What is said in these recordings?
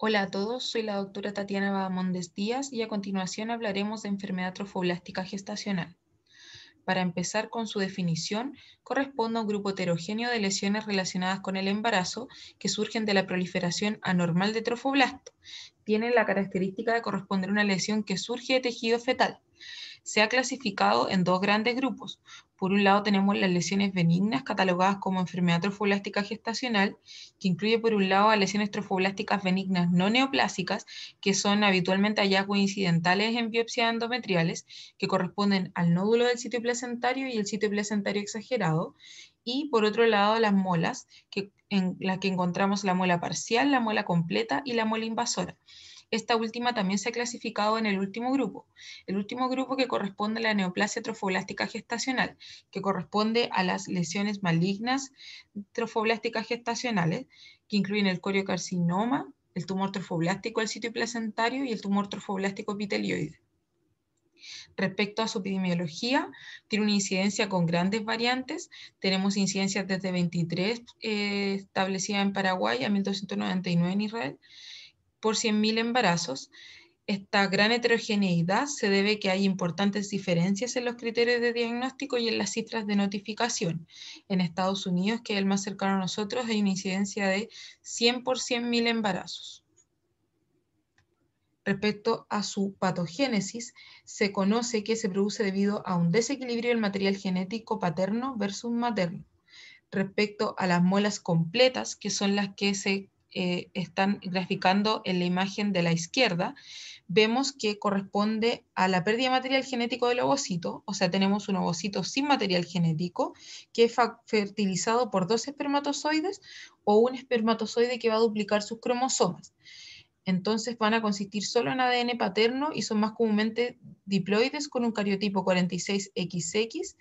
Hola a todos, soy la doctora Tatiana Badamondes Díaz y a continuación hablaremos de enfermedad trofoblástica gestacional. Para empezar con su definición, corresponde a un grupo heterogéneo de lesiones relacionadas con el embarazo que surgen de la proliferación anormal de trofoblasto. Tiene la característica de corresponder a una lesión que surge de tejido fetal. Se ha clasificado en dos grandes grupos, por un lado tenemos las lesiones benignas catalogadas como enfermedad trofoblástica gestacional, que incluye por un lado las lesiones trofoblásticas benignas no neoplásicas, que son habitualmente hallazgos incidentales en biopsias endometriales, que corresponden al nódulo del sitio placentario y el sitio placentario exagerado, y por otro lado las molas, que, en las que encontramos la mola parcial, la mola completa y la mola invasora. Esta última también se ha clasificado en el último grupo, el último grupo que corresponde a la neoplasia trofoblástica gestacional, que corresponde a las lesiones malignas trofoblásticas gestacionales, que incluyen el coriocarcinoma, el tumor trofoblástico al sitio placentario y el tumor trofoblástico epitelioide. Respecto a su epidemiología, tiene una incidencia con grandes variantes. Tenemos incidencias desde 23 eh, establecida en Paraguay a 1299 en Israel por 100.000 embarazos. Esta gran heterogeneidad se debe que hay importantes diferencias en los criterios de diagnóstico y en las cifras de notificación. En Estados Unidos, que es el más cercano a nosotros, hay una incidencia de 100 por 100.000 embarazos. Respecto a su patogénesis, se conoce que se produce debido a un desequilibrio del material genético paterno versus materno. Respecto a las muelas completas, que son las que se eh, están graficando en la imagen de la izquierda, vemos que corresponde a la pérdida de material genético del ovocito, o sea, tenemos un ovocito sin material genético que es fertilizado por dos espermatozoides o un espermatozoide que va a duplicar sus cromosomas. Entonces van a consistir solo en ADN paterno y son más comúnmente diploides con un cariotipo 46XX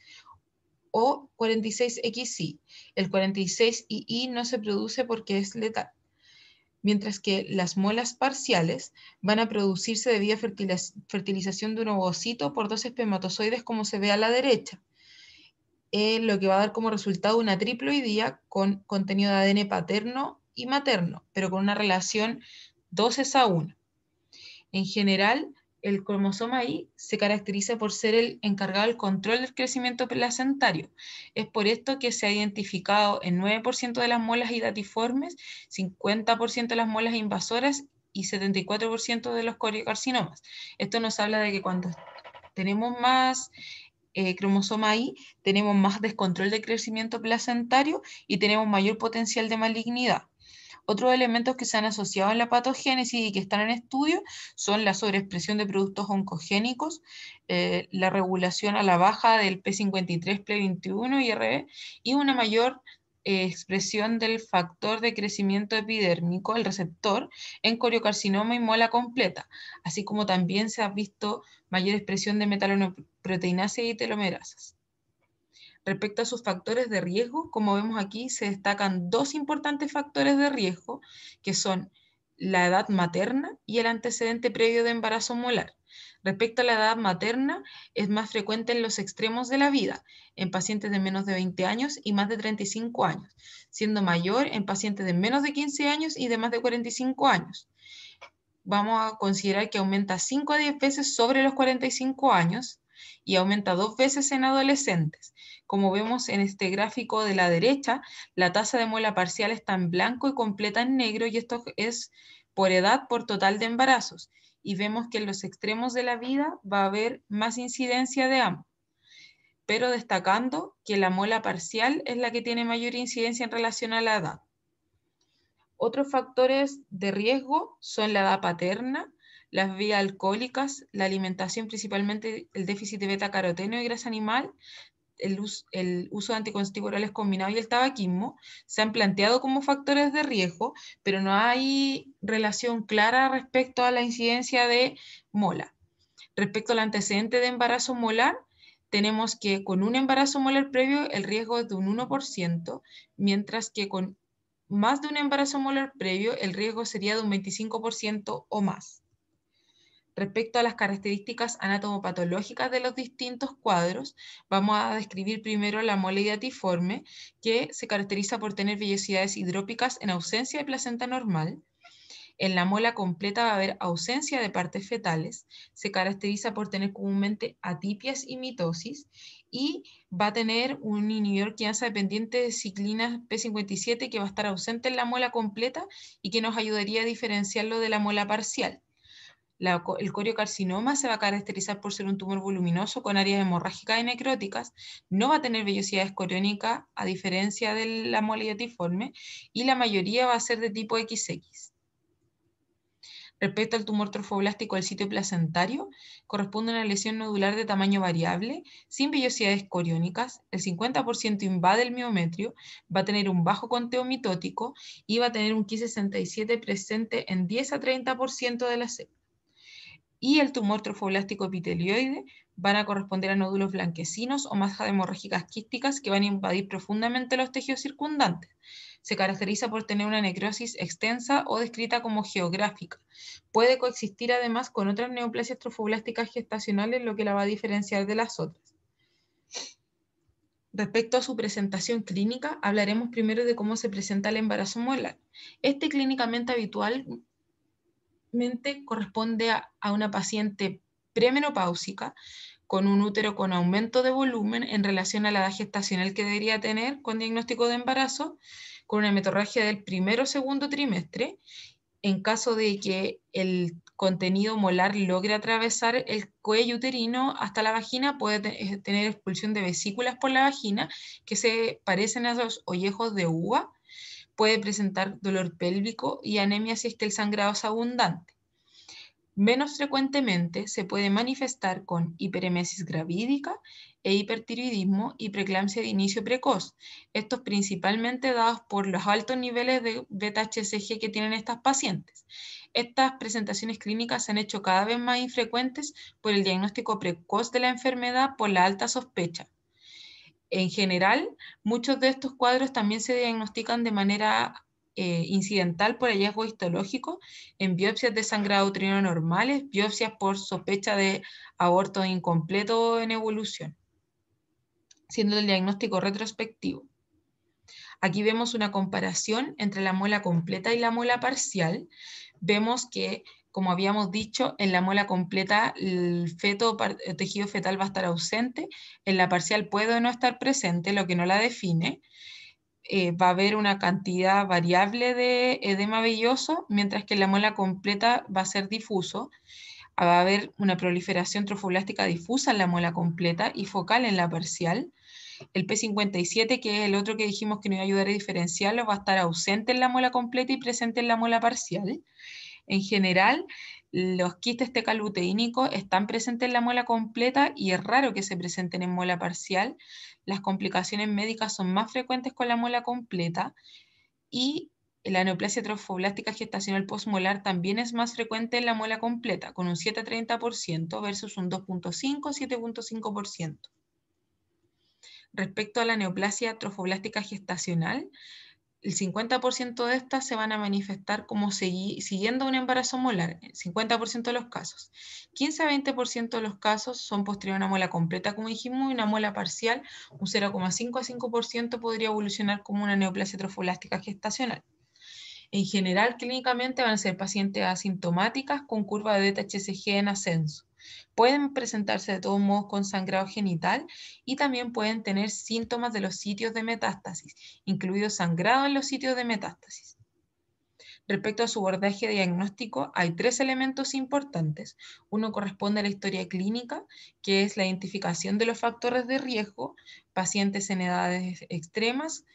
o 46XY. El 46II no se produce porque es letal mientras que las muelas parciales van a producirse debido a fertilización de un ovocito por dos espermatozoides como se ve a la derecha, eh, lo que va a dar como resultado una triploidía con contenido de ADN paterno y materno, pero con una relación 2 a 1. En general, el cromosoma I se caracteriza por ser el encargado del control del crecimiento placentario. Es por esto que se ha identificado en 9% de las molas hidatiformes, 50% de las molas invasoras y 74% de los coriocarcinomas. Esto nos habla de que cuando tenemos más eh, cromosoma I, tenemos más descontrol de crecimiento placentario y tenemos mayor potencial de malignidad. Otros elementos que se han asociado en la patogénesis y que están en estudio son la sobreexpresión de productos oncogénicos, eh, la regulación a la baja del P53, P21 y RB, y una mayor eh, expresión del factor de crecimiento epidérmico, el receptor, en coriocarcinoma y mola completa, así como también se ha visto mayor expresión de metalonoproteinase y telomerasas. Respecto a sus factores de riesgo, como vemos aquí, se destacan dos importantes factores de riesgo, que son la edad materna y el antecedente previo de embarazo molar. Respecto a la edad materna, es más frecuente en los extremos de la vida, en pacientes de menos de 20 años y más de 35 años, siendo mayor en pacientes de menos de 15 años y de más de 45 años. Vamos a considerar que aumenta 5 a 10 veces sobre los 45 años y aumenta dos veces en adolescentes. Como vemos en este gráfico de la derecha, la tasa de muela parcial está en blanco y completa en negro y esto es por edad por total de embarazos. Y vemos que en los extremos de la vida va a haber más incidencia de ambos. Pero destacando que la muela parcial es la que tiene mayor incidencia en relación a la edad. Otros factores de riesgo son la edad paterna, las vías alcohólicas, la alimentación, principalmente el déficit de beta-caroteno y grasa animal, el, uso, el uso de anticonceptivos orales combinados y el tabaquismo se han planteado como factores de riesgo, pero no hay relación clara respecto a la incidencia de mola. Respecto al antecedente de embarazo molar, tenemos que con un embarazo molar previo el riesgo es de un 1%, mientras que con más de un embarazo molar previo el riesgo sería de un 25% o más. Respecto a las características anatomopatológicas de los distintos cuadros, vamos a describir primero la mola idatiforme, que se caracteriza por tener vellosidades hidrópicas en ausencia de placenta normal. En la mola completa va a haber ausencia de partes fetales, se caracteriza por tener comúnmente atipias y mitosis y va a tener un inhibidor quianza dependiente de ciclina P57 que va a estar ausente en la mola completa y que nos ayudaría a diferenciarlo de la mola parcial el coriocarcinoma se va a caracterizar por ser un tumor voluminoso con áreas hemorrágicas y necróticas, no va a tener vellosidades coriónicas, a diferencia de la moleiotiforme y la mayoría va a ser de tipo XX. Respecto al tumor trofoblástico del sitio placentario, corresponde a una lesión nodular de tamaño variable, sin vellosidades coriónicas, el 50% invade el miometrio, va a tener un bajo conteo mitótico y va a tener un Ki67 presente en 10 a 30% de la y el tumor trofoblástico epitelioide van a corresponder a nódulos blanquecinos o masas hemorrágicas quísticas que van a invadir profundamente los tejidos circundantes. Se caracteriza por tener una necrosis extensa o descrita como geográfica. Puede coexistir además con otras neoplasias trofoblásticas gestacionales, lo que la va a diferenciar de las otras. Respecto a su presentación clínica, hablaremos primero de cómo se presenta el embarazo molar. Este clínicamente habitual corresponde a, una paciente premenopáusica con un útero con aumento de volumen en relación a la edad gestacional que debería tener con diagnóstico de embarazo, con una metorragia del primero o segundo trimestre, en caso de que el contenido molar logre atravesar el cuello uterino hasta la vagina, puede eh, tener expulsión de vesículas por la vagina que se parecen a los ollejos de uva puede presentar dolor pélvico y anemia si es que el sangrado es abundante. Menos frecuentemente se puede manifestar con hiperemesis gravídica e hipertiroidismo y preeclampsia de inicio precoz, estos principalmente dados por los altos niveles de beta-HCG que tienen estas pacientes. Estas presentaciones clínicas se han hecho cada vez más infrecuentes por el diagnóstico precoz de la enfermedad por la alta sospecha. En general, muchos de estos cuadros también se diagnostican de manera eh, incidental por hallazgo histológico en biopsias de sangrado uterino normales, biopsias por sospecha de aborto incompleto en evolución, siendo el diagnóstico retrospectivo. Aquí vemos una comparación entre la muela completa y la muela parcial. Vemos que como habíamos dicho, en la mola completa el feto, tejido fetal va a estar ausente, en la parcial puede no estar presente, lo que no la define. Eh, va a haber una cantidad variable de edema velloso, mientras que en la mola completa va a ser difuso. Ah, va a haber una proliferación trofoblástica difusa en la mola completa y focal en la parcial. El P57, que es el otro que dijimos que nos iba a ayudar a diferenciarlo, va a estar ausente en la mola completa y presente en la mola parcial. En general, los quistes tecaluteínicos están presentes en la mola completa y es raro que se presenten en mola parcial. Las complicaciones médicas son más frecuentes con la muela completa y la neoplasia trofoblástica gestacional postmolar también es más frecuente en la muela completa, con un 7-30% versus un 2.5-7.5%. Respecto a la neoplasia trofoblástica gestacional, el 50% de estas se van a manifestar como siguiendo un embarazo molar, el 50% de los casos. 15 a 20% de los casos son posterior a una mola completa, como dijimos, y una mola parcial, un 0,5 a 5% podría evolucionar como una neoplasia trofolástica gestacional. En general, clínicamente van a ser pacientes asintomáticas con curva de DHCG en ascenso. Pueden presentarse de todos modos con sangrado genital y también pueden tener síntomas de los sitios de metástasis, incluido sangrado en los sitios de metástasis. Respecto a su abordaje diagnóstico, hay tres elementos importantes. Uno corresponde a la historia clínica, que es la identificación de los factores de riesgo, pacientes en edades extremas,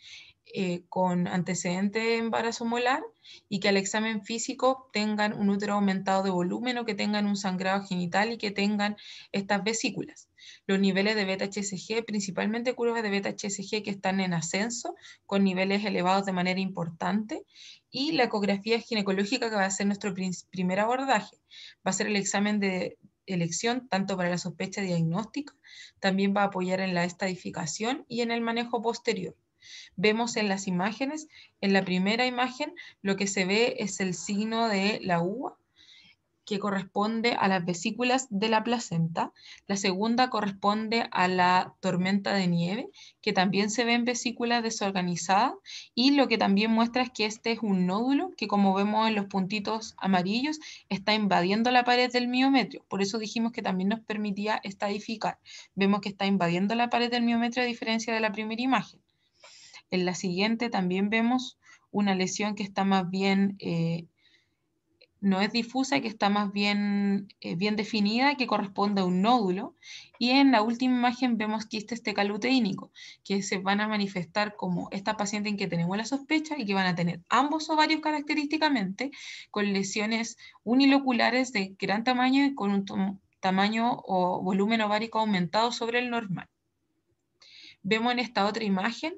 eh, con antecedente de embarazo molar y que al examen físico tengan un útero aumentado de volumen o que tengan un sangrado genital y que tengan estas vesículas. Los niveles de beta-HCG, principalmente curvas de beta-HCG que están en ascenso, con niveles elevados de manera importante, y la ecografía ginecológica que va a ser nuestro primer abordaje. Va a ser el examen de elección, tanto para la sospecha diagnóstica, también va a apoyar en la estadificación y en el manejo posterior. Vemos en las imágenes, en la primera imagen lo que se ve es el signo de la uva que corresponde a las vesículas de la placenta, la segunda corresponde a la tormenta de nieve, que también se ve en vesículas desorganizadas, y lo que también muestra es que este es un nódulo que como vemos en los puntitos amarillos está invadiendo la pared del miometrio, por eso dijimos que también nos permitía estadificar, vemos que está invadiendo la pared del miometrio a diferencia de la primera imagen. En la siguiente también vemos una lesión que está más bien, eh, no es difusa, que está más bien, eh, bien definida, que corresponde a un nódulo. Y en la última imagen vemos este tecaluteínicos, que se van a manifestar como esta paciente en que tenemos la sospecha y que van a tener ambos ovarios característicamente, con lesiones uniloculares de gran tamaño y con un tamaño o volumen ovárico aumentado sobre el normal. Vemos en esta otra imagen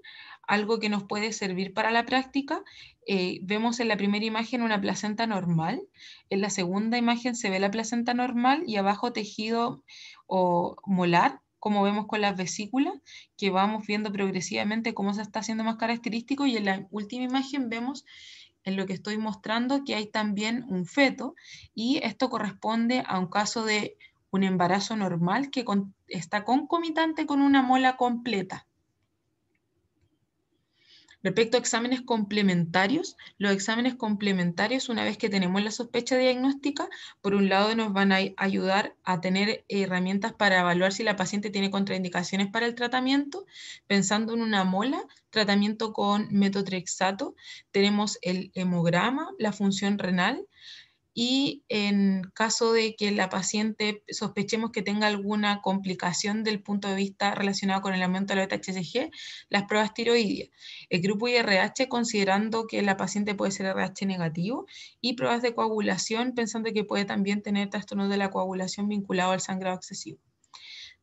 algo que nos puede servir para la práctica. Eh, vemos en la primera imagen una placenta normal, en la segunda imagen se ve la placenta normal y abajo tejido o molar, como vemos con las vesículas, que vamos viendo progresivamente cómo se está haciendo más característico y en la última imagen vemos en lo que estoy mostrando que hay también un feto y esto corresponde a un caso de un embarazo normal que está concomitante con una mola completa. Respecto a exámenes complementarios, los exámenes complementarios, una vez que tenemos la sospecha diagnóstica, por un lado nos van a ayudar a tener herramientas para evaluar si la paciente tiene contraindicaciones para el tratamiento, pensando en una mola, tratamiento con metotrexato, tenemos el hemograma, la función renal, y en caso de que la paciente sospechemos que tenga alguna complicación del punto de vista relacionado con el aumento de la beta las pruebas tiroides, el grupo IRH considerando que la paciente puede ser RH negativo y pruebas de coagulación pensando que puede también tener trastornos de la coagulación vinculado al sangrado excesivo.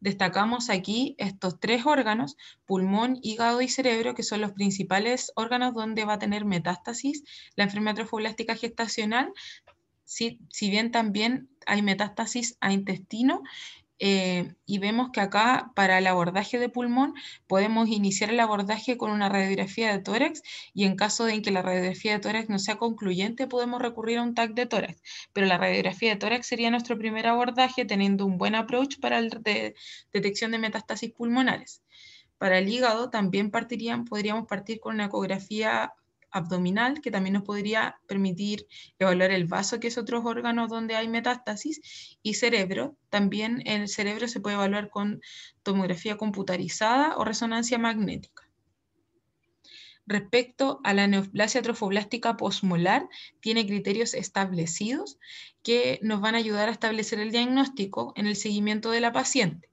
Destacamos aquí estos tres órganos, pulmón, hígado y cerebro, que son los principales órganos donde va a tener metástasis la enfermedad trofoblástica gestacional, si, bien también hay metástasis a intestino, eh, y vemos que acá para el abordaje de pulmón podemos iniciar el abordaje con una radiografía de tórax y en caso de que la radiografía de tórax no sea concluyente podemos recurrir a un TAC de tórax, pero la radiografía de tórax sería nuestro primer abordaje teniendo un buen approach para la detección de metástasis pulmonares. Para el hígado también podríamos partir con una ecografía abdominal, que también nos podría permitir evaluar el vaso, que es otros órganos donde hay metástasis, y cerebro. También el cerebro se puede evaluar con tomografía computarizada o resonancia magnética. Respecto a la neoplasia trofoblástica posmolar, tiene criterios establecidos que nos van a ayudar a establecer el diagnóstico en el seguimiento de la paciente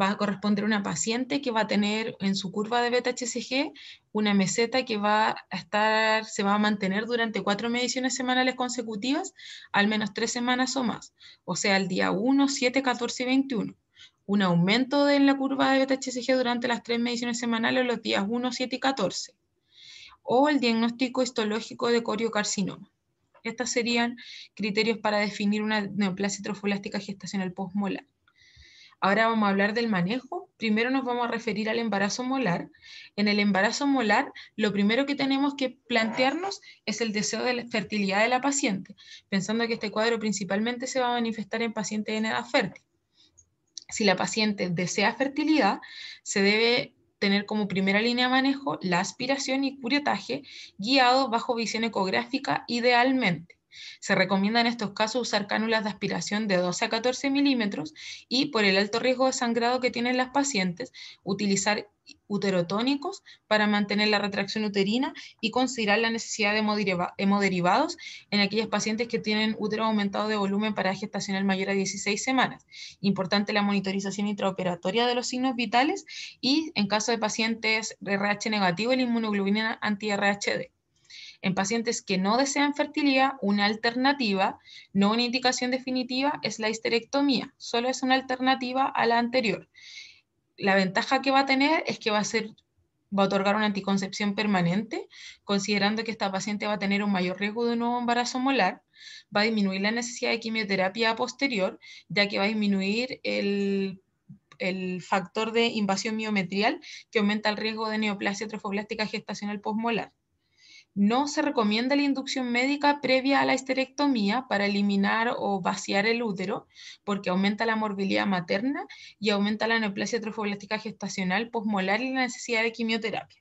va a corresponder a una paciente que va a tener en su curva de beta-HCG una meseta que va a estar, se va a mantener durante cuatro mediciones semanales consecutivas, al menos tres semanas o más, o sea, el día 1, 7, 14 y 21 un aumento en la curva de beta-HCG durante las tres mediciones semanales los días 1, 7 y 14, o el diagnóstico histológico de coriocarcinoma. Estos serían criterios para definir una neoplasia trofolástica gestacional postmolar. Ahora vamos a hablar del manejo. Primero nos vamos a referir al embarazo molar. En el embarazo molar, lo primero que tenemos que plantearnos es el deseo de fertilidad de la paciente, pensando que este cuadro principalmente se va a manifestar en pacientes en edad fértil. Si la paciente desea fertilidad, se debe tener como primera línea de manejo la aspiración y curiotaje guiado bajo visión ecográfica idealmente. Se recomienda en estos casos usar cánulas de aspiración de 12 a 14 milímetros y por el alto riesgo de sangrado que tienen las pacientes, utilizar uterotónicos para mantener la retracción uterina y considerar la necesidad de hemoderivados en aquellas pacientes que tienen útero aumentado de volumen para gestacional mayor a 16 semanas. Importante la monitorización intraoperatoria de los signos vitales y en caso de pacientes de RH negativo, el inmunoglobulina anti-RHD. En pacientes que no desean fertilidad, una alternativa, no una indicación definitiva, es la histerectomía. Solo es una alternativa a la anterior. La ventaja que va a tener es que va a ser va a otorgar una anticoncepción permanente, considerando que esta paciente va a tener un mayor riesgo de un nuevo embarazo molar, va a disminuir la necesidad de quimioterapia posterior, ya que va a disminuir el el factor de invasión miometrial que aumenta el riesgo de neoplasia trofoblástica gestacional postmolar. No se recomienda la inducción médica previa a la esterectomía para eliminar o vaciar el útero, porque aumenta la morbilidad materna y aumenta la neoplasia trofoblástica gestacional posmolar y la necesidad de quimioterapia.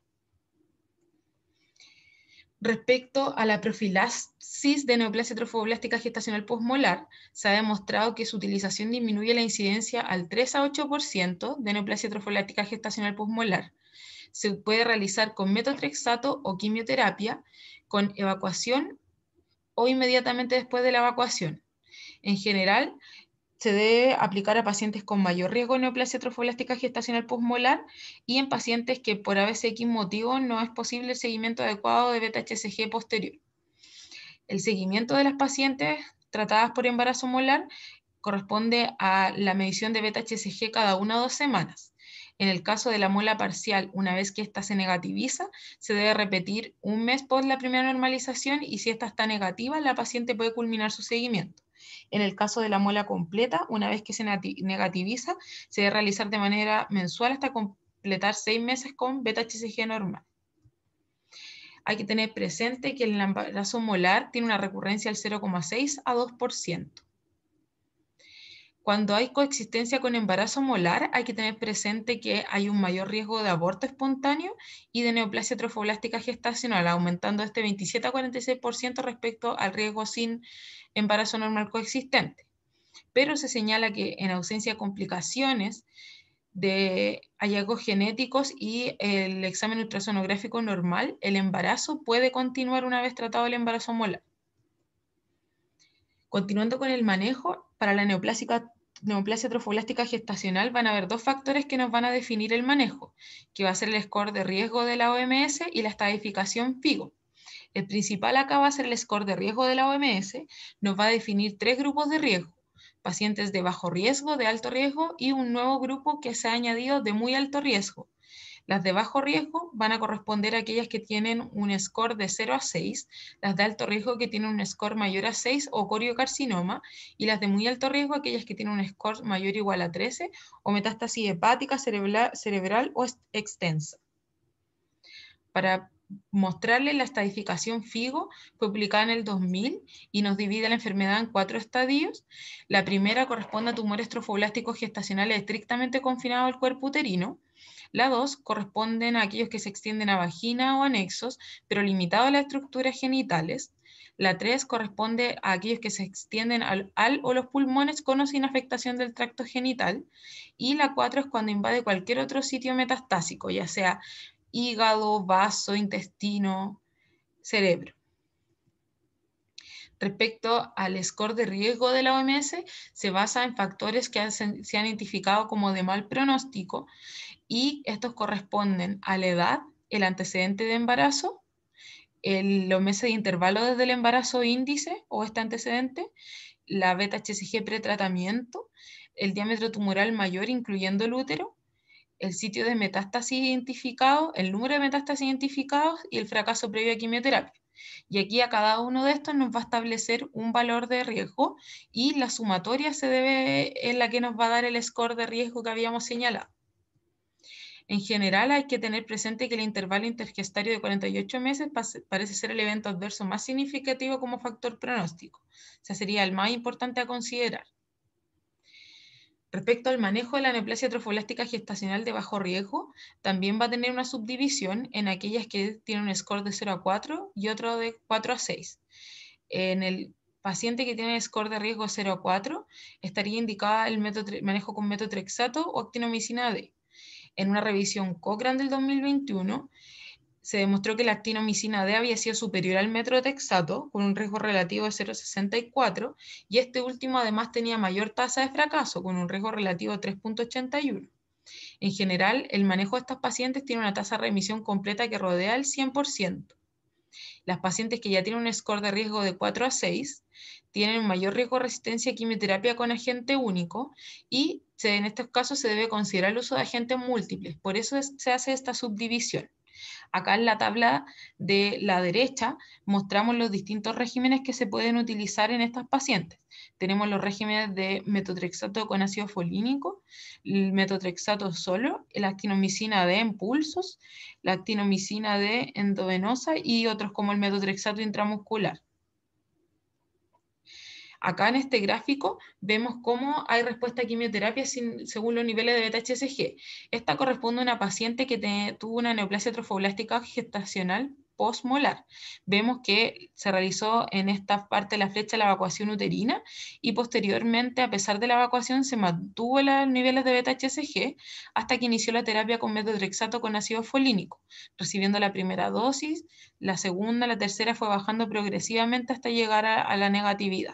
Respecto a la profilaxis de neoplasia trofoblástica gestacional posmolar, se ha demostrado que su utilización disminuye la incidencia al 3 a 8% de neoplasia trofoblástica gestacional posmolar, se puede realizar con metotrexato o quimioterapia, con evacuación o inmediatamente después de la evacuación. En general, se debe aplicar a pacientes con mayor riesgo de neoplasia trofoblástica gestacional postmolar y en pacientes que por ABCX motivo no es posible el seguimiento adecuado de beta-HCG posterior. El seguimiento de las pacientes tratadas por embarazo molar corresponde a la medición de beta-HCG cada una o dos semanas. En el caso de la mola parcial, una vez que ésta se negativiza, se debe repetir un mes por la primera normalización y si ésta está negativa, la paciente puede culminar su seguimiento. En el caso de la mola completa, una vez que se negativiza, se debe realizar de manera mensual hasta completar seis meses con beta-HCG normal hay que tener presente que el embarazo molar tiene una recurrencia del 0,6 a 2%. Cuando hay coexistencia con embarazo molar, hay que tener presente que hay un mayor riesgo de aborto espontáneo y de neoplasia trofoblástica gestacional, aumentando este 27 a 46% respecto al riesgo sin embarazo normal coexistente. Pero se señala que en ausencia de complicaciones, de hallazgos genéticos y el examen ultrasonográfico normal, el embarazo puede continuar una vez tratado el embarazo molar. Continuando con el manejo, para la neoplasia trofoblástica gestacional van a haber dos factores que nos van a definir el manejo, que va a ser el score de riesgo de la OMS y la estadificación FIGO. El principal acá va a ser el score de riesgo de la OMS, nos va a definir tres grupos de riesgo, pacientes de bajo riesgo, de alto riesgo y un nuevo grupo que se ha añadido de muy alto riesgo, las de bajo riesgo van a corresponder a aquellas que tienen un score de 0 a 6, las de alto riesgo que tienen un score mayor a 6 o coriocarcinoma, y las de muy alto riesgo aquellas que tienen un score mayor o igual a 13 o metástasis hepática, cerebral, o extensa. Para mostrarles la estadificación FIGO, fue publicada en el 2000 y nos divide la enfermedad en cuatro estadios. La primera corresponde a tumores trofoblásticos gestacionales estrictamente confinados al cuerpo uterino. La 2 corresponden a aquellos que se extienden a vagina o anexos, pero limitado a las estructuras genitales. La 3 corresponde a aquellos que se extienden al, al, o los pulmones con o sin afectación del tracto genital. Y la 4 es cuando invade cualquier otro sitio metastásico, ya sea hígado, vaso, intestino, cerebro respecto al score de riesgo de la OMS se basa en factores que se han identificado como de mal pronóstico y estos corresponden a la edad, el antecedente de embarazo, el, los meses de intervalo desde el embarazo índice o este antecedente, la beta-HCG pretratamiento, el diámetro tumoral mayor incluyendo el útero, el sitio de metástasis identificado, el número de metástasis identificados y el fracaso previo a quimioterapia. Y aquí a cada uno de estos nos va a establecer un valor de riesgo y la sumatoria se debe, es la que nos va a dar el score de riesgo que habíamos señalado. En general hay que tener presente que el intervalo intergestario de 48 meses parece ser el evento adverso más significativo como factor pronóstico. O sea, sería el más importante a considerar. Respecto al manejo de la neoplasia trofoblástica gestacional de bajo riesgo, también va a tener una subdivisión en aquellas que tienen un score de 0 a 4 y otro de 4 a 6. En el paciente que tiene un score de riesgo 0 a 4, estaría indicada el manejo con metotrexato o actinomicina D. En una revisión Cochrane del 2021, se demostró que la actinomicina D había sido superior al metrotexato, con un riesgo relativo de 0,64, y este último además tenía mayor tasa de fracaso, con un riesgo relativo de 3,81. En general, el manejo de estas pacientes tiene una tasa de remisión completa que rodea el 100%. Las pacientes que ya tienen un score de riesgo de 4 a 6 tienen mayor riesgo de resistencia a quimioterapia con agente único y en estos casos se debe considerar el uso de agentes múltiples, por eso se hace esta subdivisión. Acá en la tabla de la derecha mostramos los distintos regímenes que se pueden utilizar en estas pacientes. Tenemos los regímenes de metotrexato con ácido folínico, el metotrexato solo, la actinomicina de en la actinomicina de endovenosa y otros como el metotrexato intramuscular. Acá en este gráfico vemos cómo hay respuesta a quimioterapia según los niveles de beta-HCG. Esta corresponde a una paciente que tuvo una neoplasia trofoblástica gestacional postmolar. Vemos que se realizó en esta parte de la flecha la evacuación uterina y posteriormente, a pesar de la evacuación, se mantuvo los niveles de beta-HCG hasta que inició la terapia con metotrexato con ácido folínico, recibiendo la primera dosis, la segunda, la tercera fue bajando progresivamente hasta llegar a la negatividad.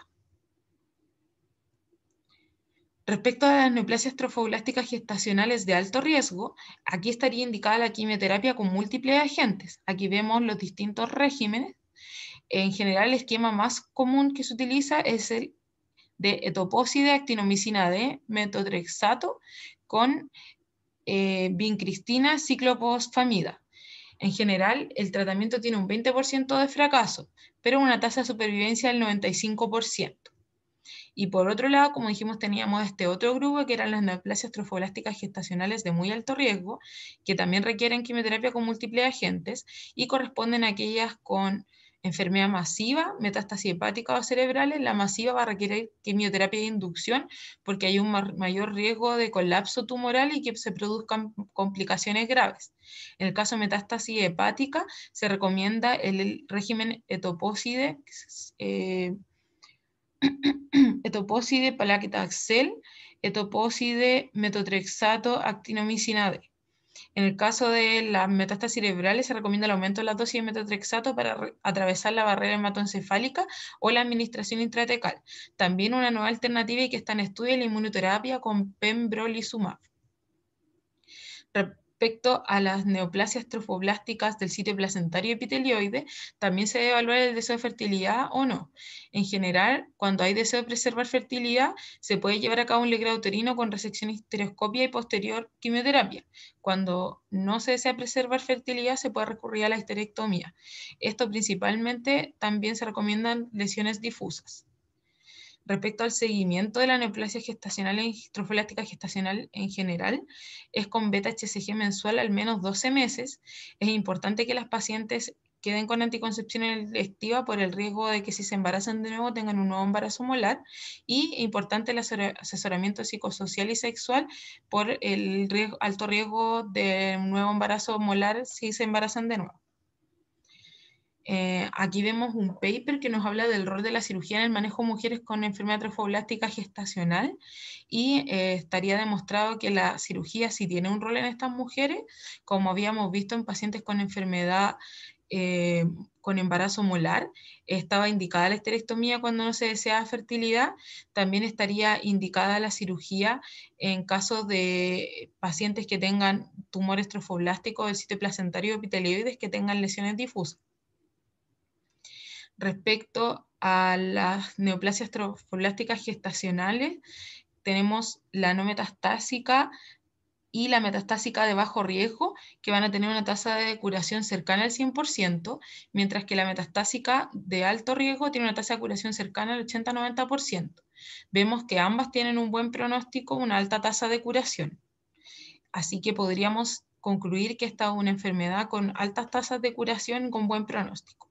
Respecto a las neoplasias trofoblásticas gestacionales de alto riesgo, aquí estaría indicada la quimioterapia con múltiples agentes. Aquí vemos los distintos regímenes. En general, el esquema más común que se utiliza es el de etoposide, actinomicina D, metotrexato con eh, vincristina, cicloposfamida. En general, el tratamiento tiene un 20% de fracaso, pero una tasa de supervivencia del 95%. Y por otro lado, como dijimos, teníamos este otro grupo que eran las neoplasias trofoblásticas gestacionales de muy alto riesgo, que también requieren quimioterapia con múltiples agentes y corresponden a aquellas con enfermedad masiva, metástasis hepática o cerebrales, la masiva va a requerir quimioterapia de inducción porque hay un mayor riesgo de colapso tumoral y que se produzcan complicaciones graves. En el caso de metástasis hepática, se recomienda el régimen etopóside eh, etopóside palaquitaxel, etopóside metotrexato D. En el caso de las metástasis cerebrales, se recomienda el aumento de la dosis de metotrexato para atravesar la barrera hematoencefálica o la administración intratecal. También una nueva alternativa y que está en estudio es la inmunoterapia con pembrolizumab respecto a las neoplasias trofoblásticas del sitio placentario epitelioide, también se debe evaluar el deseo de fertilidad o no. En general, cuando hay deseo de preservar fertilidad, se puede llevar a cabo un legrado uterino con resección histeroscopia y posterior quimioterapia. Cuando no se desea preservar fertilidad, se puede recurrir a la histerectomía. Esto principalmente también se recomiendan lesiones difusas respecto al seguimiento de la neoplasia gestacional en trofolástica gestacional en general, es con beta HCG mensual al menos 12 meses. Es importante que las pacientes queden con anticoncepción electiva por el riesgo de que si se embarazan de nuevo tengan un nuevo embarazo molar y importante el asesoramiento psicosocial y sexual por el alto riesgo de un nuevo embarazo molar si se embarazan de nuevo. Eh, aquí vemos un paper que nos habla del rol de la cirugía en el manejo de mujeres con enfermedad trofoblástica gestacional y eh, estaría demostrado que la cirugía sí tiene un rol en estas mujeres, como habíamos visto en pacientes con enfermedad eh, con embarazo molar, estaba indicada la esterectomía cuando no se deseaba fertilidad, también estaría indicada la cirugía en caso de pacientes que tengan tumores trofoblásticos del sitio placentario epitelioides que tengan lesiones difusas respecto a las neoplasias trofoblásticas gestacionales, tenemos la no metastásica y la metastásica de bajo riesgo, que van a tener una tasa de curación cercana al 100%, mientras que la metastásica de alto riesgo tiene una tasa de curación cercana al 80-90%. Vemos que ambas tienen un buen pronóstico, una alta tasa de curación. Así que podríamos concluir que esta es una enfermedad con altas tasas de curación con buen pronóstico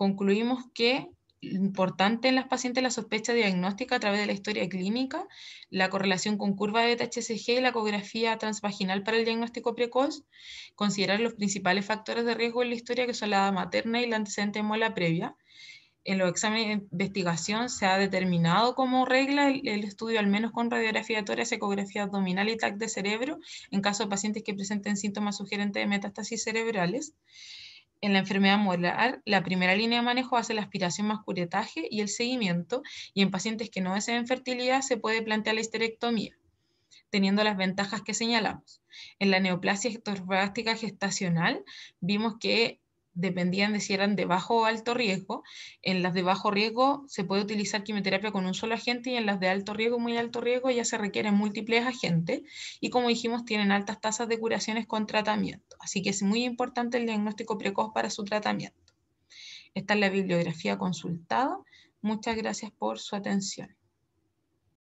concluimos que importante en las pacientes la sospecha diagnóstica a través de la historia clínica, la correlación con curva de THCG y la ecografía transvaginal para el diagnóstico precoz, considerar los principales factores de riesgo en la historia que son la edad materna y la antecedente de previa. En los exámenes de investigación se ha determinado como regla el, estudio al menos con radiografía tórax, ecografía abdominal y TAC de cerebro en caso de pacientes que presenten síntomas sugerentes de metástasis cerebrales en la enfermedad molar, la primera línea de manejo hace la aspiración más y el seguimiento, y en pacientes que no desean fertilidad se puede plantear la histerectomía, teniendo las ventajas que señalamos. En la neoplasia estorbástica gestacional vimos que dependían de si eran de bajo o alto riesgo. En las de bajo riesgo se puede utilizar quimioterapia con un solo agente y en las de alto riesgo, muy alto riesgo, ya se requieren múltiples agentes y como dijimos tienen altas tasas de curaciones con tratamiento. Así que es muy importante el diagnóstico precoz para su tratamiento. Esta es la bibliografía consultada. Muchas gracias por su atención.